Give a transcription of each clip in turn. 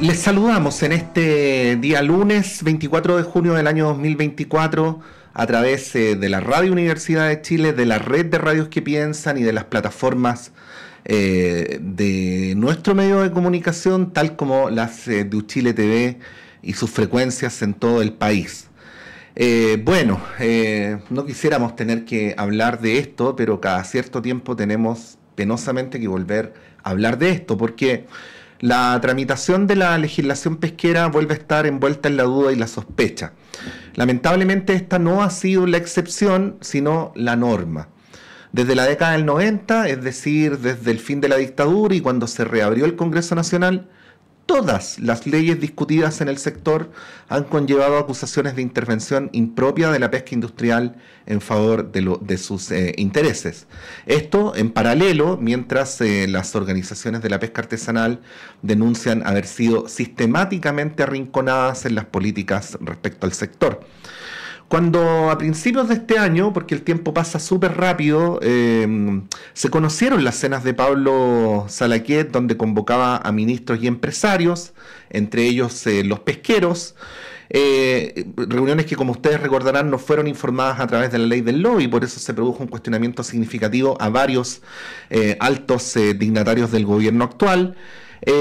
Les saludamos en este día lunes 24 de junio del año 2024 a través eh, de la Radio Universidad de Chile, de la red de radios que piensan y de las plataformas eh, de nuestro medio de comunicación, tal como las eh, de Uchile TV y sus frecuencias en todo el país. bueno, no quisiéramos tener que hablar de esto, pero cada cierto tiempo tenemos penosamente que volver a hablar de esto, porque la tramitación de la legislación pesquera vuelve a estar envuelta en la duda y la sospecha. Lamentablemente esta no ha sido la excepción, sino la norma. Desde la década del 90, es decir, desde el fin de la dictadura y cuando se reabrió el Congreso Nacional, todas las leyes discutidas en el sector han conllevado acusaciones de intervención impropia de la pesca industrial en favor de, sus eh, intereses. Esto en paralelo, mientras eh, las organizaciones de la pesca artesanal denuncian haber sido sistemáticamente arrinconadas en las políticas respecto al sector. Cuando a principios de este año, porque el tiempo pasa súper rápido, eh, se conocieron las cenas de Pablo Salaquet, donde convocaba a ministros y empresarios, entre ellos eh, los pesqueros. Eh, reuniones que, como ustedes recordarán, no fueron informadas a través de la ley del lobby, por eso se produjo un cuestionamiento significativo a varios altos dignatarios del gobierno actual.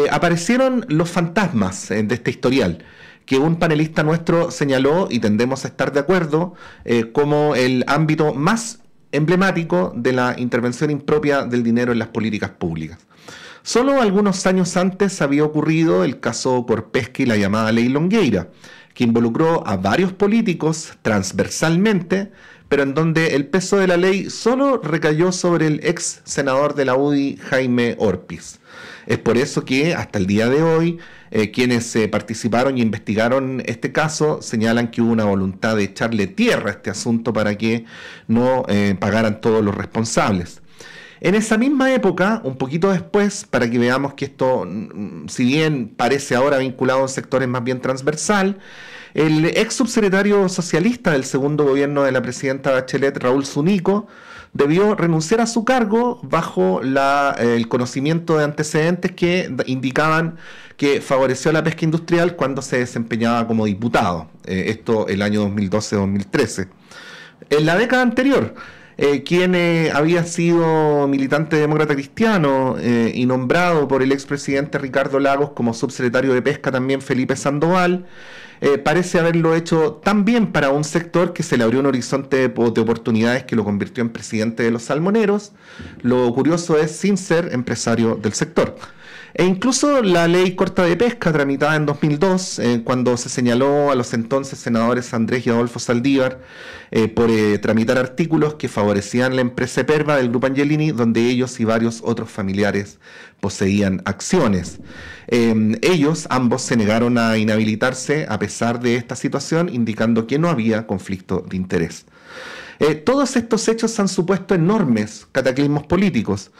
aparecieron los fantasmas de este historial que un panelista nuestro señaló, y tendemos a estar de acuerdo, eh, como el ámbito más emblemático de la intervención impropia del dinero en las políticas públicas. Solo algunos años antes había ocurrido el caso Corpesca y la llamada Ley Longueira, que involucró a varios políticos transversalmente, pero en donde el peso de la ley solo recayó sobre el ex senador de la UDI, Jaime Orpiz. Es por eso que hasta el día de hoy eh, quienes se eh, participaron y investigaron este caso señalan que hubo una voluntad de echarle tierra a este asunto para que no eh, pagaran todos los responsables. En esa misma época, un poquito después, para que veamos que esto, mm, si bien parece ahora vinculado a sectores más bien transversal, el ex subsecretario socialista del segundo gobierno de la presidenta Bachelet, Raúl Zunico, debió renunciar a su cargo bajo eh, el conocimiento de antecedentes que indicaban que favoreció la pesca industrial cuando se desempeñaba como diputado. Eh, esto el año 2012-2013. En la década anterior, eh, quien eh, había sido militante demócrata cristiano eh, y nombrado por el expresidente Ricardo Lagos como subsecretario de Pesca también Felipe Sandoval, parece haberlo hecho también para un sector que se le abrió un horizonte de, oportunidades que lo convirtió en presidente de los salmoneros. Lo curioso es sin ser empresario del sector. E incluso la ley corta de pesca tramitada en 2002, eh, cuando se señaló a los entonces senadores Andrés y Adolfo Saldívar eh, por eh, tramitar artículos que favorecían la empresa Perva del grupo Angelini, donde ellos y varios otros familiares poseían acciones. ellos ambos se negaron a inhabilitarse a pesar de esta situación, indicando que no había conflicto de interés. todos estos hechos han supuesto enormes cataclismos políticos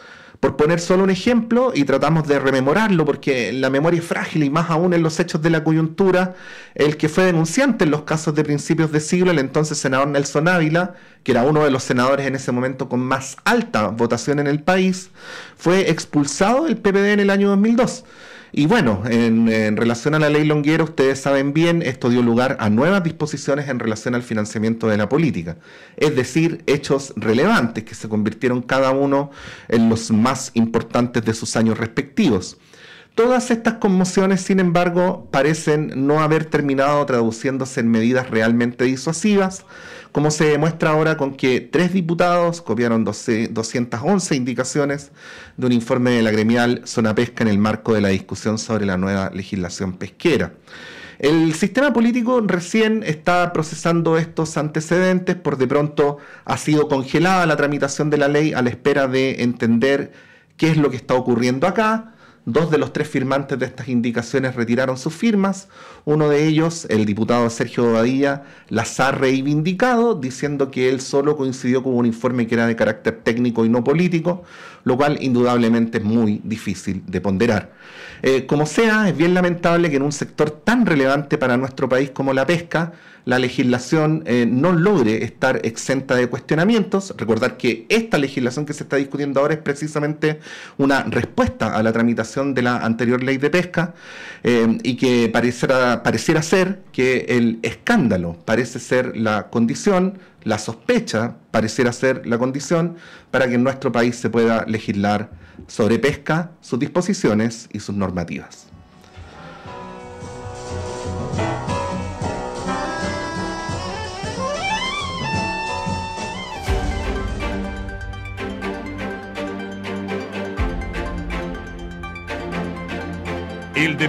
por poner solo un ejemplo, y tratamos de rememorarlo, porque la memoria es frágil y más aún en los hechos de la coyuntura, el que fue denunciante en los casos de principios de siglo, el entonces senador Nelson Ávila, que era uno de los senadores en ese momento con más alta votación en el país, fue expulsado del PPD en el año 2002. Y bueno, en, relación a la ley Longuera, ustedes saben bien, esto dio lugar a nuevas disposiciones en relación al financiamiento de la política, es decir, hechos relevantes que se convirtieron cada uno en los más importantes de sus años respectivos. Todas estas conmociones, sin embargo, parecen no haber terminado traduciéndose en medidas realmente disuasivas, como se demuestra ahora con que tres diputados copiaron 211 indicaciones de un informe de la gremial Zona Pesca en el marco de la discusión sobre la nueva legislación pesquera. El sistema político recién está procesando estos antecedentes, por de pronto ha sido congelada la tramitación de la ley a la espera de entender qué es lo que está ocurriendo acá Dos de los tres firmantes de estas indicaciones retiraron sus firmas. Uno de ellos, el diputado Sergio Badía, las ha reivindicado, diciendo que él solo coincidió con un informe que era de carácter técnico y no político, lo cual indudablemente es muy difícil de ponderar. Eh, como sea, es bien lamentable que en un sector tan relevante para nuestro país como la pesca, la legislación eh, no logre estar exenta de cuestionamientos. Recordar que esta legislación que se está discutiendo ahora es precisamente una respuesta a la tramitación de la anterior ley de pesca eh, y que pareciera, pareciera ser que el escándalo parece ser la condición, la sospecha pareciera ser la condición para que en nuestro país se pueda legislar sobre pesca, sus disposiciones y sus normativas. de.